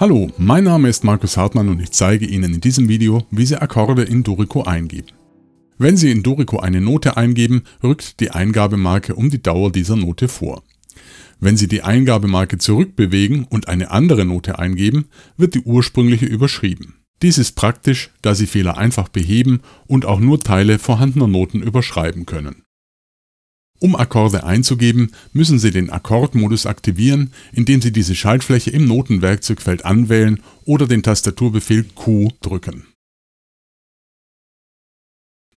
Hallo, mein Name ist Markus Hartmann und ich zeige Ihnen in diesem Video, wie Sie Akkorde in Dorico eingeben. Wenn Sie in Dorico eine Note eingeben, rückt die Eingabemarke um die Dauer dieser Note vor. Wenn Sie die Eingabemarke zurückbewegen und eine andere Note eingeben, wird die ursprüngliche überschrieben. Dies ist praktisch, da Sie Fehler einfach beheben und auch nur Teile vorhandener Noten überschreiben können. Um Akkorde einzugeben, müssen Sie den Akkordmodus aktivieren, indem Sie diese Schaltfläche im Notenwerkzeugfeld anwählen oder den Tastaturbefehl Q drücken.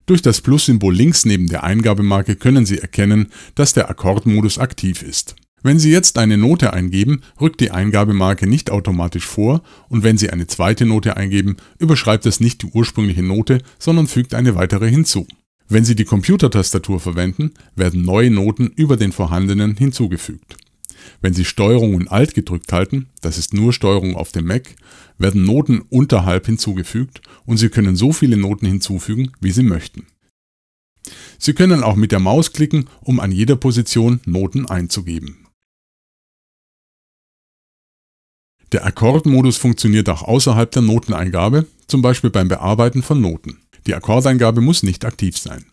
Durch das Plus-Symbol links neben der Eingabemarke können Sie erkennen, dass der Akkordmodus aktiv ist. Wenn Sie jetzt eine Note eingeben, rückt die Eingabemarke nicht automatisch vor und wenn Sie eine zweite Note eingeben, überschreibt es nicht die ursprüngliche Note, sondern fügt eine weitere hinzu. Wenn Sie die Computertastatur verwenden, werden neue Noten über den vorhandenen hinzugefügt. Wenn Sie Steuerung und Alt gedrückt halten, das ist nur Steuerung auf dem Mac, werden Noten unterhalb hinzugefügt und Sie können so viele Noten hinzufügen, wie Sie möchten. Sie können auch mit der Maus klicken, um an jeder Position Noten einzugeben. Der Akkordmodus funktioniert auch außerhalb der Noteneingabe, zum Beispiel beim Bearbeiten von Noten. Die Akkordeingabe muss nicht aktiv sein.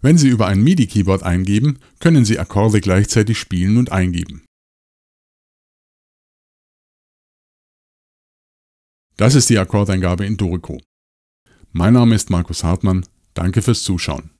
Wenn Sie über ein MIDI-Keyboard eingeben, können Sie Akkorde gleichzeitig spielen und eingeben. Das ist die Akkordeingabe in Dorico. Mein Name ist Markus Hartmann. Danke fürs Zuschauen.